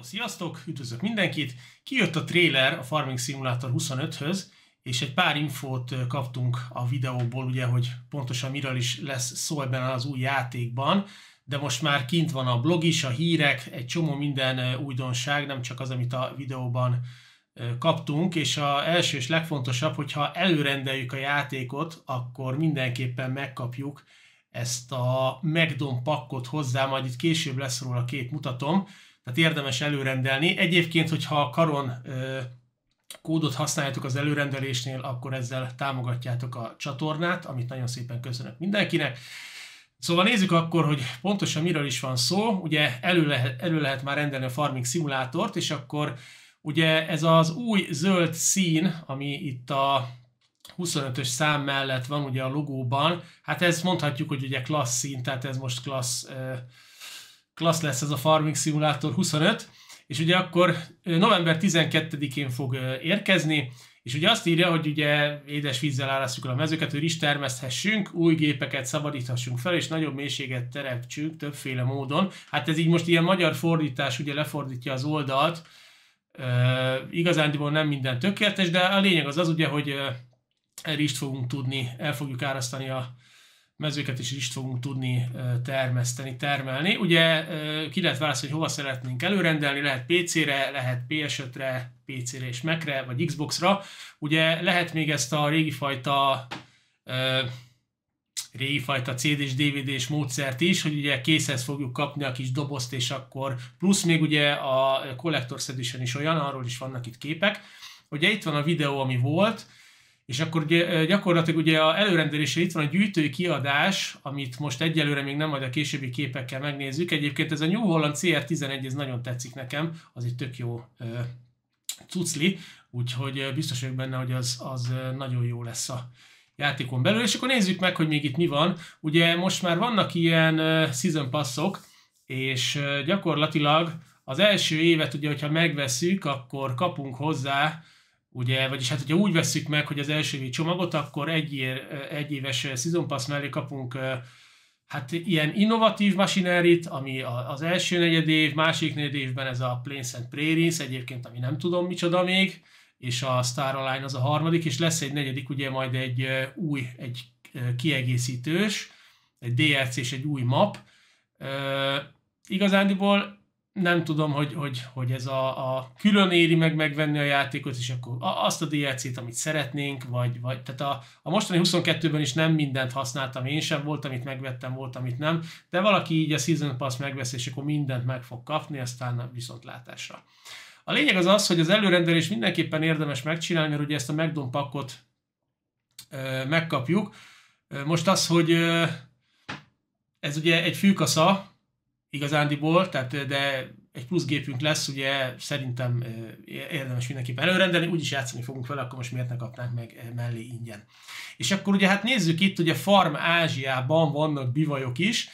Hello, sziasztok! Üdvözlök mindenkit! Kijött a trailer a Farming Simulator 25-höz, és egy pár infót kaptunk a videóból, ugye, hogy pontosan miről is lesz szó ebben az új játékban, de most már kint van a blog is, a hírek, egy csomó minden újdonság, nem csak az, amit a videóban kaptunk, és a első és legfontosabb, hogyha előrendeljük a játékot, akkor mindenképpen megkapjuk ezt a Megdon pakkot hozzá, majd itt később lesz róla kép mutatom, tehát érdemes előrendelni. Egyébként, hogyha a karon kódot használjátok az előrendelésnél, akkor ezzel támogatjátok a csatornát, amit nagyon szépen köszönök mindenkinek. Szóval nézzük akkor, hogy pontosan miről is van szó. Ugye elő lehet, elő lehet már rendelni a Farming Simulátort, és akkor ugye ez az új zöld szín, ami itt a 25-ös szám mellett van ugye a logóban, hát ez mondhatjuk, hogy ugye klassz szín, tehát ez most klassz klassz lesz ez a Farming Simulator 25, és ugye akkor november 12-én fog érkezni, és ugye azt írja, hogy ugye édes vízzel árasztjuk a mezőket, hogy is termeszthessünk, új gépeket szabadíthassunk fel, és nagyobb mélységet teremtsünk többféle módon. Hát ez így most ilyen magyar fordítás ugye lefordítja az oldalt, e, igazándiból nem minden tökéletes, de a lényeg az az ugye, hogy rist fogunk tudni, el fogjuk árasztani a, mezőket is is fogunk tudni termeszteni, termelni. Ugye ki lehet választani, hogy hova szeretnénk előrendelni, lehet PC-re, lehet PS5-re, PC-re és Mac-re, vagy Xbox-ra. Ugye lehet még ezt a régi fajta régi fajta CD és DVD és módszert is, hogy ugye készhez fogjuk kapni a kis dobozt, és akkor plusz még ugye a Collector's Edition is olyan, arról is vannak itt képek. Ugye itt van a videó, ami volt, és akkor ugye, gyakorlatilag ugye a előrendelésre itt van a gyűjtői kiadás, amit most egyelőre még nem majd a későbbi képekkel megnézzük. Egyébként ez a New Holland CR11, ez nagyon tetszik nekem, az egy tök jó ö, cucli, úgyhogy biztos vagyok benne, hogy az, az nagyon jó lesz a játékon belül. És akkor nézzük meg, hogy még itt mi van. Ugye most már vannak ilyen season passok, és gyakorlatilag az első évet ugye, hogyha megveszük, akkor kapunk hozzá Ugye, vagyis hát, hogyha úgy vesszük meg, hogy az első évi csomagot, akkor egy, ér, egy éves eh, season pass mellé kapunk eh, hát ilyen innovatív masinerit, ami az első negyed év, másik negyed évben ez a Plains and Prairies, egyébként ami nem tudom micsoda még, és a Star Alliance az a harmadik, és lesz egy negyedik, ugye majd egy eh, új, egy kiegészítős, egy DLC és egy új map. Igazándiból nem tudom, hogy, hogy, hogy ez a, a külön éri meg megvenni a játékot, és akkor azt a DLC-t, amit szeretnénk, vagy, vagy tehát a, a mostani 22-ben is nem mindent használtam, én sem, volt, amit megvettem, volt, amit nem, de valaki így a Season Pass megveszi, és akkor mindent meg fog kapni, aztán viszontlátásra. A lényeg az az, hogy az előrendelés mindenképpen érdemes megcsinálni, mert ugye ezt a McDon pakot ö, megkapjuk. Most az, hogy ö, ez ugye egy fűkasza, igazándiból, tehát, de egy plusz gépünk lesz, ugye szerintem érdemes mindenképpen előrendelni, úgyis játszani fogunk vele, akkor most miért ne kapnánk meg mellé ingyen. És akkor ugye hát nézzük itt, ugye Farm Ázsiában vannak bivajok is,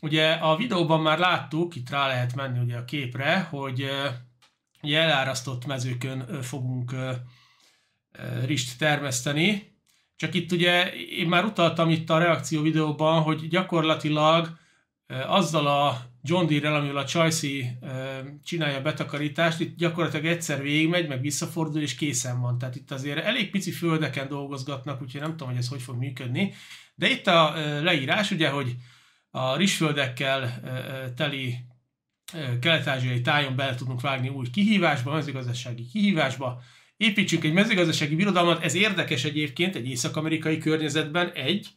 ugye a videóban már láttuk, itt rá lehet menni ugye a képre, hogy ugye elárasztott mezőkön fogunk rist termeszteni, csak itt ugye én már utaltam itt a reakció videóban, hogy gyakorlatilag azzal a John Deere-rel, amivel a Chelsea csinálja a betakarítást, itt gyakorlatilag egyszer végigmegy, meg visszafordul, és készen van. Tehát itt azért elég pici földeken dolgozgatnak, úgyhogy nem tudom, hogy ez hogy fog működni. De itt a leírás, ugye, hogy a rizsföldekkel teli kelet-ázsiai tájon bele tudunk vágni új kihívásba, mezőgazdasági kihívásba, építsünk egy mezőgazdasági birodalmat, ez érdekes egyébként egy észak-amerikai környezetben, egy,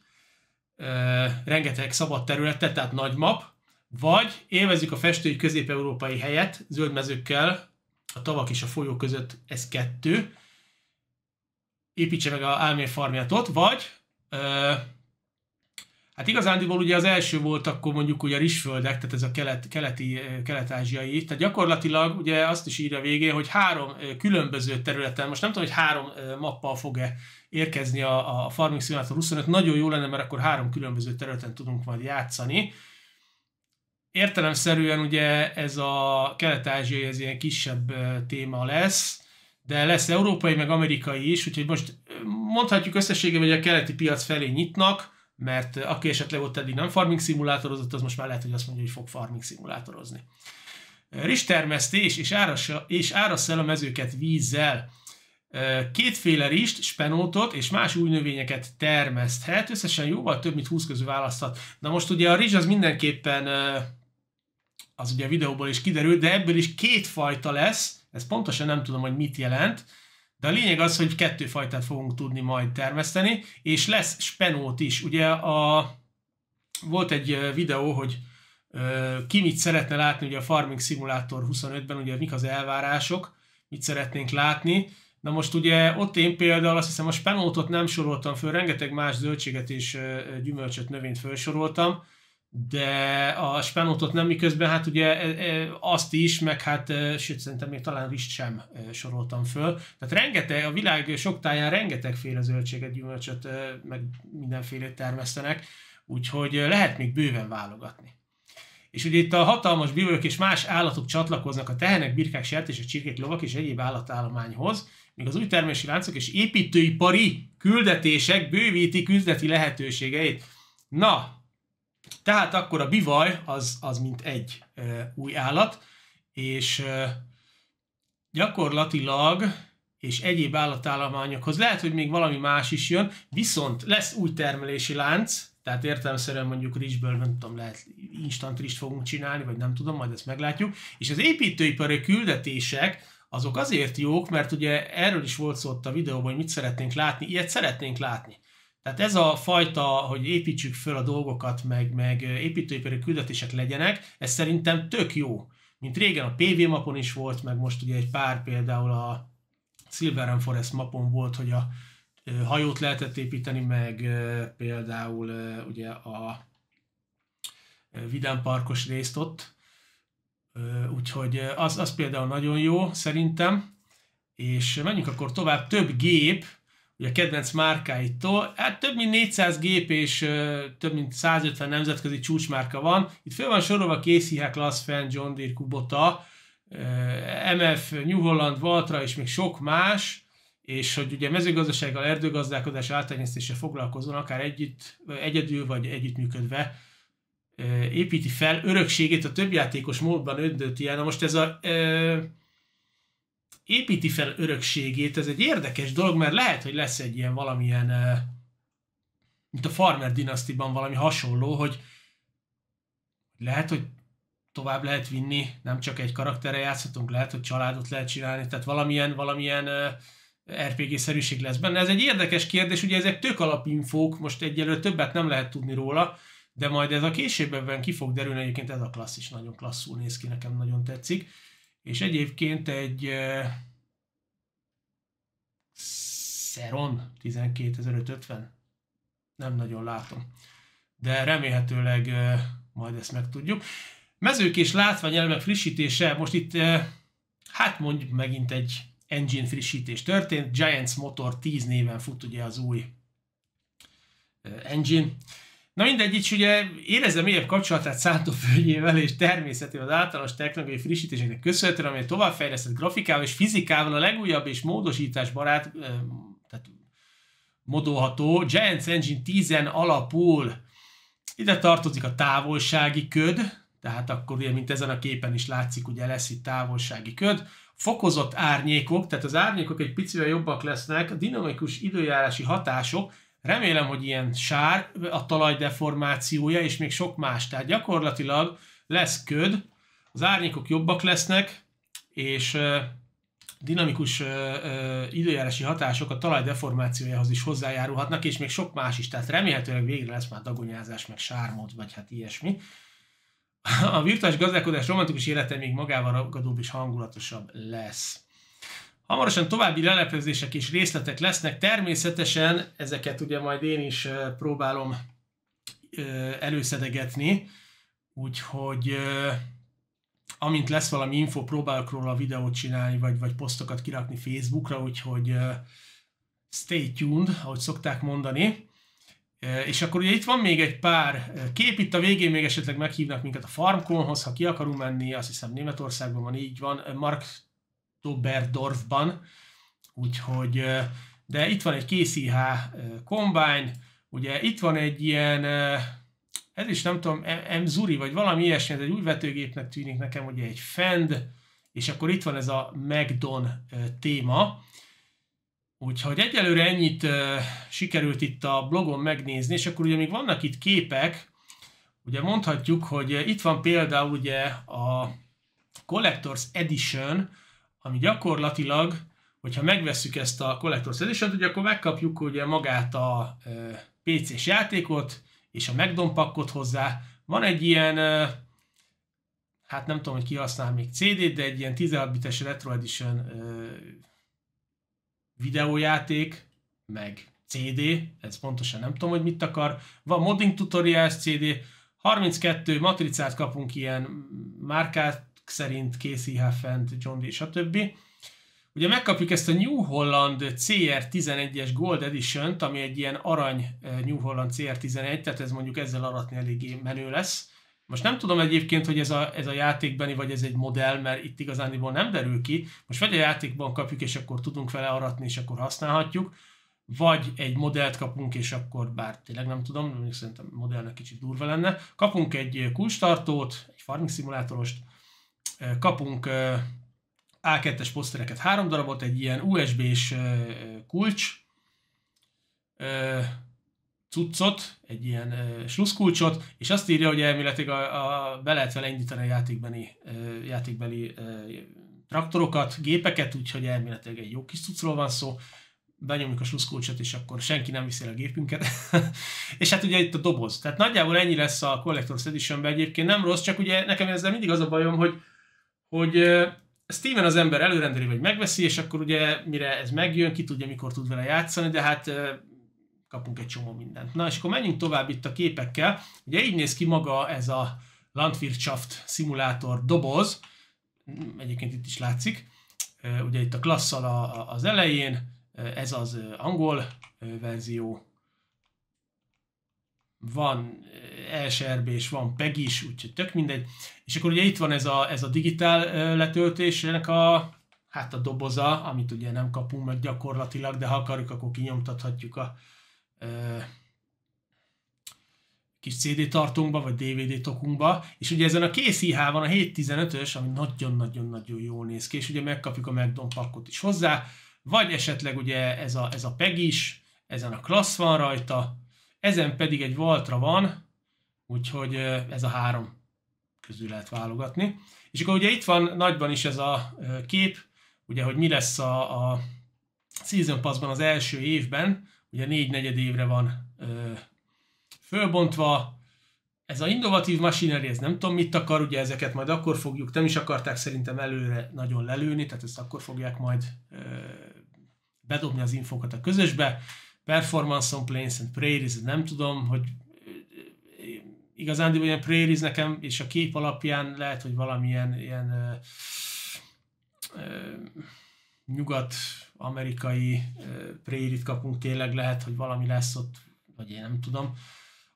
rengeteg szabad területet, tehát nagy map, vagy élvezzük a festői közép-európai helyet zöld mezőkkel, a tavak és a folyó között ez kettő, építse meg a álmér farmját ott, vagy Hát igazándiból ugye az első volt akkor mondjuk ugye a rizsföldek, tehát ez a kelet, keleti, eh, kelet-ázsiai, tehát gyakorlatilag ugye azt is írja végén, hogy három eh, különböző területen, most nem tudom, hogy három eh, mappal fog-e érkezni a, a Farming Simulator 25, nagyon jó lenne, mert akkor három különböző területen tudunk majd játszani. Értelemszerűen ugye ez a kelet-ázsiai, ez ilyen kisebb téma lesz, de lesz európai, meg amerikai is, úgyhogy most mondhatjuk összességében, hogy a keleti piac felé nyitnak, mert aki esetleg ott eddig nem farming szimulátorozott, az most már lehet, hogy azt mondja, hogy fog farming szimulátorozni. Rizstermesztés és, árassa, és árassza el a mezőket vízzel. Kétféle rist, spenótot és más új növényeket termeszthet, összesen jóval több, mint 20 közül választhat. Na most ugye a rizs az mindenképpen, az ugye a videóból is kiderült, de ebből is két fajta lesz, ez pontosan nem tudom, hogy mit jelent, de a lényeg az, hogy kettő fajtát fogunk tudni majd termeszteni, és lesz spenót is. Ugye a, volt egy videó, hogy ki mit szeretne látni ugye a Farming Simulator 25-ben, ugye mik az elvárások, mit szeretnénk látni. Na most ugye ott én például azt hiszem a spenótot nem soroltam föl, rengeteg más zöldséget és gyümölcsöt, növényt felsoroltam, de a Spenótot nem, miközben hát ugye e, e, azt is, meg hát, e, sőt szerintem még talán rist sem soroltam föl. Tehát rengeteg, a világ sok táján rengetegféle zöldséget, gyümölcsöt, meg mindenfélét termesztenek, úgyhogy lehet még bőven válogatni. És ugye itt a hatalmas bivők és más állatok csatlakoznak a tehenek, birkák, sertések, csirkék, lovak és egyéb állatállományhoz, míg az új termési láncok és építőipari küldetések bővítik üzleti lehetőségeit. Na, tehát akkor a bivaj az, az mint egy e, új állat, és e, gyakorlatilag és egyéb állatállományokhoz lehet, hogy még valami más is jön, viszont lesz új termelési lánc, tehát értelemszerűen mondjuk rizsből, nem tudom, lehet instant rizst fogunk csinálni, vagy nem tudom, majd ezt meglátjuk. És az építőipari küldetések, azok azért jók, mert ugye erről is volt szó ott a videóban, hogy mit szeretnénk látni, ilyet szeretnénk látni. Tehát ez a fajta, hogy építsük föl a dolgokat, meg, meg építőipari küldetések legyenek, ez szerintem tök jó. Mint régen a PV mapon is volt, meg most ugye egy pár például a Silver and Forest mapon volt, hogy a hajót lehetett építeni, meg például ugye a Vidán Parkos részt ott. Úgyhogy az, az például nagyon jó szerintem. És menjünk akkor tovább. Több gép, ugye kedvenc márkáitól. Hát több mint 400 gép és ö, több mint 150 nemzetközi csúcsmárka van. Itt föl van sorolva Casey Class Fan, John Deere, Kubota, ö, MF, New Holland, Valtra és még sok más és hogy ugye mezőgazdasággal, erdőgazdálkodás általányeztéssel foglalkozon, akár együtt, egyedül vagy együttműködve, építi fel örökségét a többjátékos módban öntött ilyen. Na most ez a építi fel örökségét, ez egy érdekes dolog, mert lehet, hogy lesz egy ilyen valamilyen, mint a Farmer dinasztiban valami hasonló, hogy lehet, hogy tovább lehet vinni, nem csak egy karakterre játszhatunk, lehet, hogy családot lehet csinálni, tehát valamilyen, valamilyen RPG-szerűség lesz benne. Ez egy érdekes kérdés, ugye ezek tök alapinfók, most egyelőre többet nem lehet tudni róla, de majd ez a későbbiekben ki fog derülni, egyébként ez a klassz is nagyon klasszul néz ki, nekem nagyon tetszik. És egyébként egy Xeron 12550. Nem nagyon látom. De remélhetőleg majd ezt megtudjuk. Mezők és látványelemek frissítése, most itt hát mondjuk megint egy engine frissítés történt, Giants Motor 10 néven fut ugye az új engine, Na mindegy, így ugye érezze mélyebb kapcsolatát szántóföldjével és természetével az általános technológiai frissítéseknek köszönhetően, amely továbbfejlesztett grafikával és fizikával a legújabb és módosításbarát, tehát modolható Giants Engine 10 alapul. Ide tartozik a távolsági köd, tehát akkor ugye, mint ezen a képen is látszik, ugye lesz itt távolsági köd, fokozott árnyékok, tehát az árnyékok egy picivel jobbak lesznek, a dinamikus időjárási hatások, Remélem, hogy ilyen sár, a talaj deformációja, és még sok más. Tehát gyakorlatilag lesz köd, az árnyékok jobbak lesznek, és dinamikus időjárási hatások a talaj deformációjához is hozzájárulhatnak, és még sok más is. Tehát remélhetőleg végre lesz már dagonyázás, meg sármód, vagy hát ilyesmi. A virtuális gazdálkodás romantikus élete még magával ragadóbb és hangulatosabb lesz. Hamarosan további leleplezések és részletek lesznek, természetesen ezeket ugye majd én is próbálom előszedegetni, úgyhogy amint lesz valami info, próbálok róla videót csinálni, vagy, vagy posztokat kirakni Facebookra, úgyhogy stay tuned, ahogy szokták mondani. És akkor ugye itt van még egy pár kép, itt a végén még esetleg meghívnak minket a Farmkonhoz, ha ki akarunk menni, azt hiszem Németországban van, így van. Mark Oktoberdorfban, úgyhogy, de itt van egy KCH Combine, ugye itt van egy ilyen, ez is nem tudom, Mzuri, vagy valami ilyesmi, ez egy új vetőgépnek tűnik nekem, ugye egy Fend, és akkor itt van ez a McDon téma, Úgyhogy egyelőre ennyit sikerült itt a blogon megnézni, és akkor ugye még vannak itt képek, ugye mondhatjuk, hogy itt van például ugye a Collectors Edition, ami gyakorlatilag, hogyha megvesszük ezt a Collector Edition-t, ugye akkor megkapjuk ugye magát a PC-s játékot, és a megdompakkot hozzá. Van egy ilyen, hát nem tudom, hogy ki használ még CD-t, de egy ilyen 16 bites Retro Edition videójáték, meg CD, ez pontosan nem tudom, hogy mit akar. Van modding tutorials CD, 32 matricát kapunk ilyen márkát, szerint Casey Heffent, John Dee, stb. Ugye megkapjuk ezt a New Holland CR11-es Gold edition ami egy ilyen arany eh, New Holland CR11, tehát ez mondjuk ezzel aratni eléggé menő lesz. Most nem tudom egyébként, hogy ez a, ez a játékbeni, vagy ez egy modell, mert itt igazándiból nem derül ki. Most vagy a játékban kapjuk, és akkor tudunk vele aratni, és akkor használhatjuk, vagy egy modellt kapunk, és akkor bár tényleg nem tudom, mondjuk szerintem modellnek kicsit durva lenne, kapunk egy kulcstartót, egy farming szimulátorost, kapunk A2-es posztereket, három darabot, egy ilyen USB-s kulcs, cuccot, egy ilyen sluszkulcsot, és azt írja, hogy elméletileg a, a, be lehet vele indítani a játékbeni, játékbeli traktorokat, gépeket, úgyhogy elméletileg egy jó kis cuccról van szó. Benyomjuk a sluszkulcsot, és akkor senki nem viszi el a gépünket. és hát ugye itt a doboz. Tehát nagyjából ennyi lesz a Collector's Edition-ben egyébként. Nem rossz, csak ugye nekem ezzel mindig az a bajom, hogy hogy Steven az ember előrendeli, vagy megveszi, és akkor ugye mire ez megjön, ki tudja, mikor tud vele játszani, de hát kapunk egy csomó mindent. Na, és akkor menjünk tovább itt a képekkel. Ugye így néz ki maga ez a Landwirtschaft szimulátor doboz, egyébként itt is látszik, ugye itt a klasszal az elején, ez az angol verzió, van ESRB eh, e és van PEG is, úgyhogy tök mindegy. És akkor ugye itt van ez a, ez a digitál eh, letöltés, ennek a, hát a doboza, amit ugye nem kapunk meg gyakorlatilag, de ha akarjuk, akkor kinyomtathatjuk a ö, eh, kis CD tartónkba, vagy DVD tokunkba, és ugye ezen a kész IH van a 715-ös, ami nagyon-nagyon-nagyon jól néz ki, és ugye megkapjuk a Megdon pakot is hozzá, vagy esetleg ugye ez a, ez a PEG is, ezen a klassz van rajta, ezen pedig egy Valtra van, úgyhogy ez a három közül lehet válogatni. És akkor ugye itt van nagyban is ez a kép, ugye, hogy mi lesz a, a Season Passban az első évben, ugye négy negyed évre van ö, fölbontva, ez a innovatív machinery, ez nem tudom mit akar, ugye ezeket majd akkor fogjuk, nem is akarták szerintem előre nagyon lelőni, tehát ezt akkor fogják majd ö, bedobni az infokat a közösbe, Performance on Plains and Prairies, nem tudom, hogy igazán hogy a Prairies nekem, és a kép alapján lehet, hogy valamilyen ilyen ö, ö, nyugat-amerikai prairie kapunk, tényleg lehet, hogy valami lesz ott, vagy én nem tudom.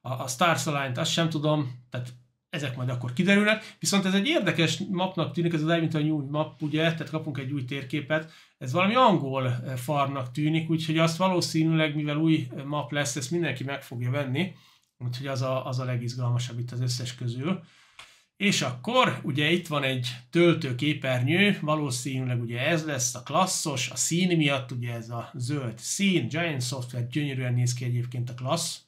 A, a Stars Alliance, azt sem tudom, tehát ezek majd akkor kiderülnek, viszont ez egy érdekes mapnak tűnik, ez az mint a New Map, ugye, tehát kapunk egy új térképet, ez valami angol eh, farnak tűnik, úgyhogy azt valószínűleg, mivel új eh, map lesz, ezt mindenki meg fogja venni, úgyhogy az a, az a legizgalmasabb itt az összes közül. És akkor ugye itt van egy töltőképernyő, valószínűleg ugye ez lesz a klasszos, a szín miatt ugye ez a zöld szín, Giant Software gyönyörűen néz ki egyébként a klassz,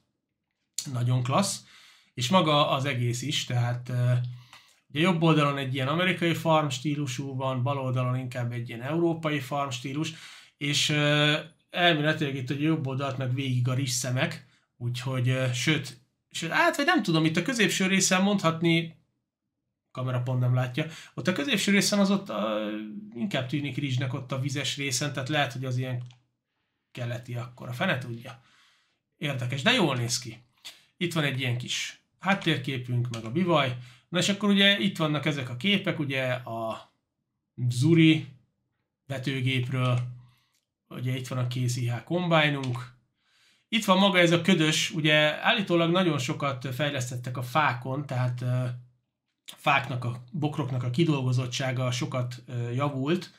nagyon klassz és maga az egész is, tehát ugye jobb oldalon egy ilyen amerikai farm stílusú van, bal oldalon inkább egy ilyen európai farm stílus, és elméletileg itt a jobb oldalt meg végig a risszemek, úgyhogy sőt, sőt, hát vagy nem tudom, itt a középső részen mondhatni kamera pont nem látja. Ott a középső részen az ott a, inkább tűnik rizsnek ott a vizes részen, tehát lehet, hogy az ilyen keleti akkor, a fene tudja. Érdekes, de jól néz ki. Itt van egy ilyen kis háttérképünk, meg a bivaj. Na és akkor ugye itt vannak ezek a képek, ugye a Zuri vetőgépről, ugye itt van a kész IH kombájnunk, itt van maga ez a ködös, ugye állítólag nagyon sokat fejlesztettek a fákon, tehát fáknak, a bokroknak a kidolgozottsága sokat javult.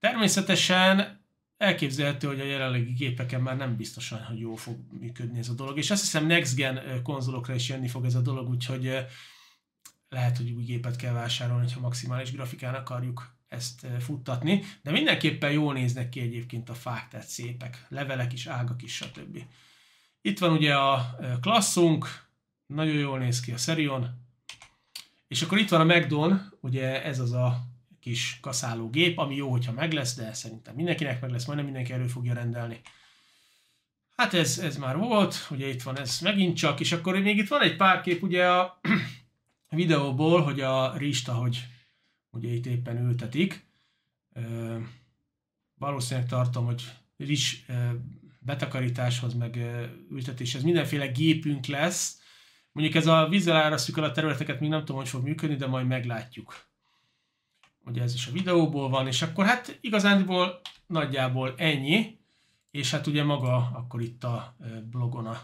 Természetesen elképzelhető, hogy a jelenlegi gépeken már nem biztosan, hogy jól fog működni ez a dolog. És azt hiszem next gen konzolokra is jönni fog ez a dolog, úgyhogy lehet, hogy új gépet kell vásárolni, ha maximális grafikán akarjuk ezt futtatni, de mindenképpen jól néznek ki egyébként a fák, tehát szépek, levelek is, ágak is, stb. Itt van ugye a klasszunk, nagyon jól néz ki a Serion, és akkor itt van a Megdon, ugye ez az a kis gép, ami jó, hogyha meg lesz, de szerintem mindenkinek meg lesz, majdnem mindenki elő fogja rendelni. Hát ez, ez már volt, ugye itt van ez megint csak, és akkor még itt van egy pár kép ugye a videóból, hogy a rista, hogy ugye itt éppen ültetik. Ö, valószínűleg tartom, hogy rizs ö, betakarításhoz, meg ö, ültetéshez mindenféle gépünk lesz. Mondjuk ez a vízzel árasztjuk el a területeket, még nem tudom, hogy fog működni, de majd meglátjuk hogy ez is a videóból van, és akkor hát igazándiból nagyjából ennyi, és hát ugye maga akkor itt a blogon a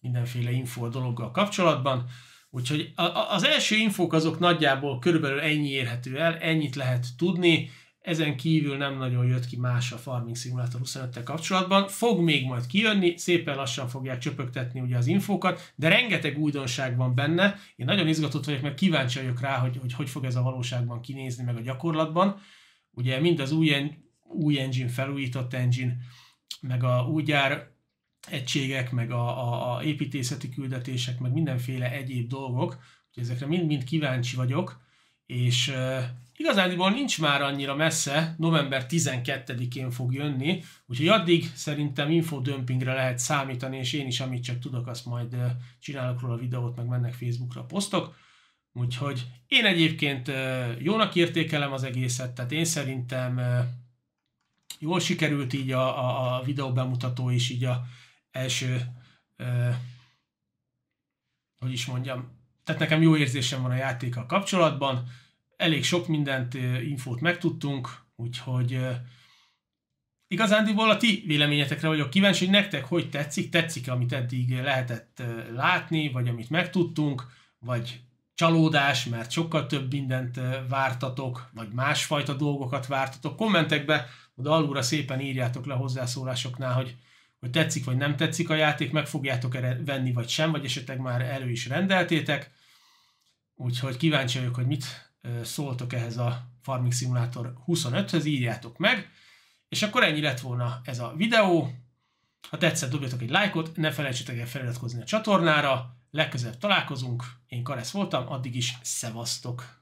mindenféle info a dologgal kapcsolatban. Úgyhogy az első infók azok nagyjából körülbelül ennyi érhető el, ennyit lehet tudni, ezen kívül nem nagyon jött ki más a Farming Simulator 25-tel kapcsolatban. Fog még majd kijönni, szépen lassan fogják csöpögtetni ugye az infókat, de rengeteg újdonság van benne. Én nagyon izgatott vagyok, mert kíváncsi vagyok rá, hogy hogy, hogy fog ez a valóságban kinézni, meg a gyakorlatban. Ugye mind az új, új engine, felújított engine, meg a új gyár egységek, meg a, a, a építészeti küldetések, meg mindenféle egyéb dolgok, ezekre mind-mind kíváncsi vagyok, és uh, igazából nincs már annyira messze, november 12-én fog jönni, úgyhogy addig szerintem infodömpingre lehet számítani, és én is, amit csak tudok, azt majd uh, csinálok róla a videót, meg mennek Facebookra a posztok. Úgyhogy én egyébként uh, jónak értékelem az egészet, tehát én szerintem uh, jól sikerült így a, a, a videó bemutató is, így a első, uh, hogy is mondjam, tehát nekem jó érzésem van a játékkal kapcsolatban. Elég sok mindent, infót megtudtunk, úgyhogy igazándiból a ti véleményetekre vagyok kíváncsi, hogy nektek hogy tetszik, tetszik amit eddig lehetett látni, vagy amit megtudtunk, vagy csalódás, mert sokkal több mindent vártatok, vagy másfajta dolgokat vártatok. Kommentekbe oda alulra szépen írjátok le hozzászólásoknál, hogy hogy tetszik vagy nem tetszik a játék, meg fogjátok erre venni vagy sem, vagy esetleg már elő is rendeltétek. Úgyhogy kíváncsi vagyok, hogy mit szóltok ehhez a Farming Simulator 25-höz, írjátok meg. És akkor ennyi lett volna ez a videó. Ha tetszett, dobjatok egy lájkot, ne felejtsétek el feliratkozni a csatornára. Legközelebb találkozunk, én Karesz voltam, addig is szevasztok!